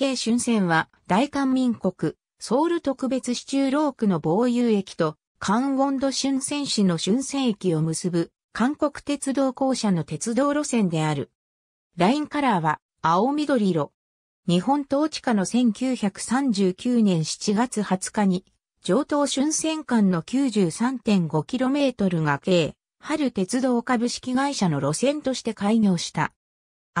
京春戦は大韓民国、ソウル特別市中労区の防遊駅と、関温度春戦市の春戦駅を結ぶ、韓国鉄道公社の鉄道路線である。ラインカラーは、青緑色。日本統治下の1939年7月20日に、上東春戦間の 93.5km が計、春鉄道株式会社の路線として開業した。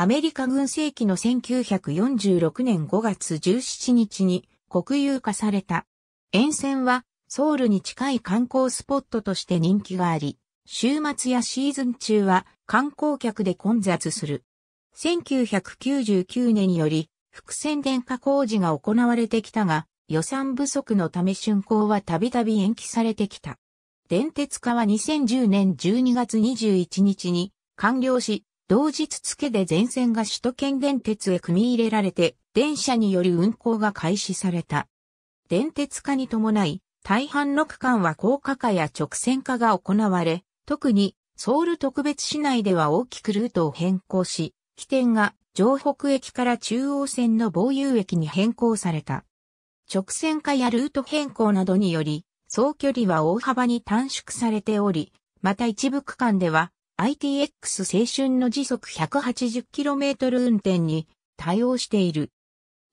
アメリカ軍世紀の1946年5月17日に国有化された。沿線はソウルに近い観光スポットとして人気があり、週末やシーズン中は観光客で混雑する。1999年により伏線電化工事が行われてきたが、予算不足のため竣工はたびたび延期されてきた。電鉄化は2010年12月21日に完了し、同日付で全線が首都圏電鉄へ組み入れられて、電車による運行が開始された。電鉄化に伴い、大半の区間は高架化や直線化が行われ、特にソウル特別市内では大きくルートを変更し、起点が城北駅から中央線の防遊駅に変更された。直線化やルート変更などにより、総距離は大幅に短縮されており、また一部区間では ITX 青春の時速 180km 運転に対応している。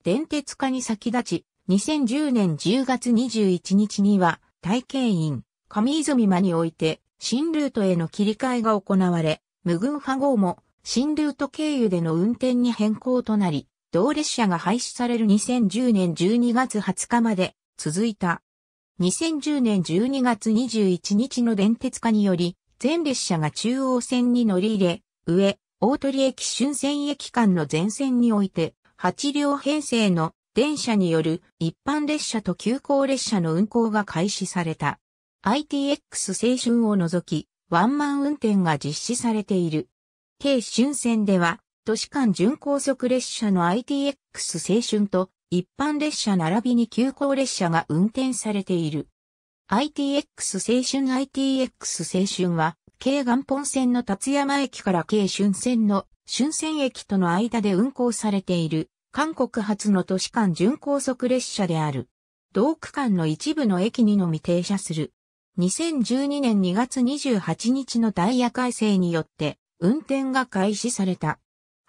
電鉄化に先立ち、2010年10月21日には、体験院、上泉間において、新ルートへの切り替えが行われ、無群派号も、新ルート経由での運転に変更となり、同列車が廃止される2010年12月20日まで続いた。2010年12月21日の電鉄化により、全列車が中央線に乗り入れ、上、大鳥駅春線駅間の全線において、8両編成の電車による一般列車と急行列車の運行が開始された。ITX 青春を除き、ワンマン運転が実施されている。京春線では、都市間準高速列車の ITX 青春と一般列車並びに急行列車が運転されている。ITX 青春 ITX 青春は、京元本線の達山駅から京春線の春線駅との間で運行されている、韓国初の都市間準高速列車である。同区間の一部の駅にのみ停車する。2012年2月28日のダイヤ改正によって、運転が開始された。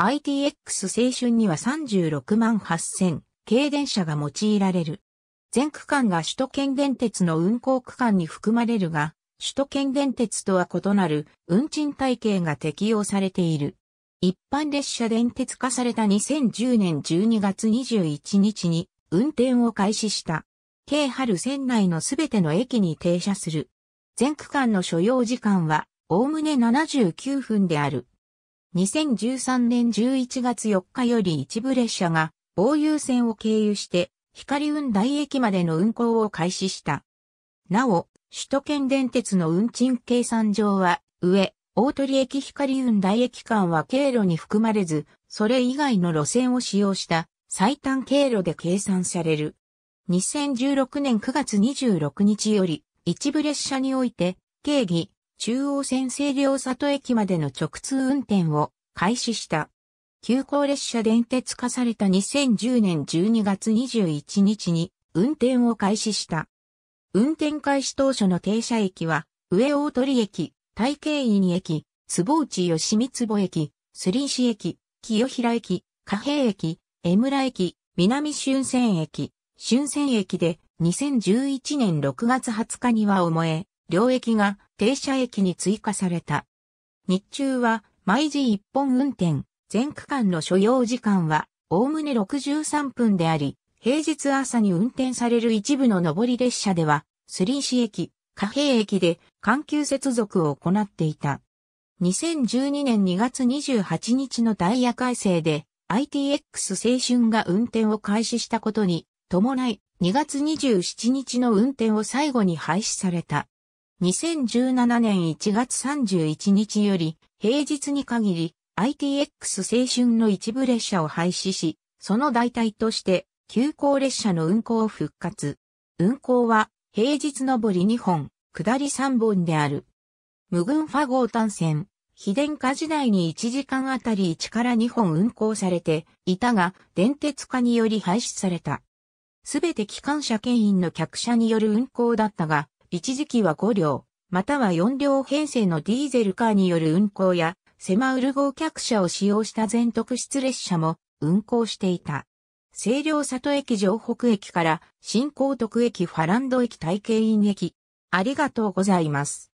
ITX 青春には36万8000、軽電車が用いられる。全区間が首都圏電鉄の運行区間に含まれるが、首都圏電鉄とは異なる運賃体系が適用されている。一般列車電鉄化された2010年12月21日に運転を開始した。京春線内のすべての駅に停車する。全区間の所要時間は、おおむね79分である。2013年11月4日より一部列車が、防遊線を経由して、光雲台駅までの運行を開始した。なお、首都圏電鉄の運賃計算上は、上、大鳥駅光雲台駅間は経路に含まれず、それ以外の路線を使用した最短経路で計算される。2016年9月26日より、一部列車において、京義、中央線西両里駅までの直通運転を開始した。急行列車電鉄化された2010年12月21日に運転を開始した。運転開始当初の停車駅は、上大鳥駅、大慶院駅、坪内吉三坪駅、ン市駅、清平駅、加平駅、江村駅、南春泉駅、春泉駅で2011年6月20日には思え、両駅が停車駅に追加された。日中は毎時一本運転。全区間の所要時間は、おおむね63分であり、平日朝に運転される一部の上り列車では、スリー市駅、貨幣駅で環球接続を行っていた。2012年2月28日のダイヤ改正で ITX 青春が運転を開始したことに伴い2月27日の運転を最後に廃止された。2017年1月31日より平日に限り ITX 青春の一部列車を廃止し、その代替として、急行列車の運行を復活。運行は、平日上り2本、下り3本である。無群ファ号単線、非電化時代に1時間あたり1から2本運行されていたが、電鉄化により廃止された。すべて機関車牽引の客車による運行だったが、一時期は5両、または4両編成のディーゼルカーによる運行や、セマウル号客車を使用した全特質列車も運行していた。清涼里駅城北駅から新高徳駅ファランド駅体系院駅。ありがとうございます。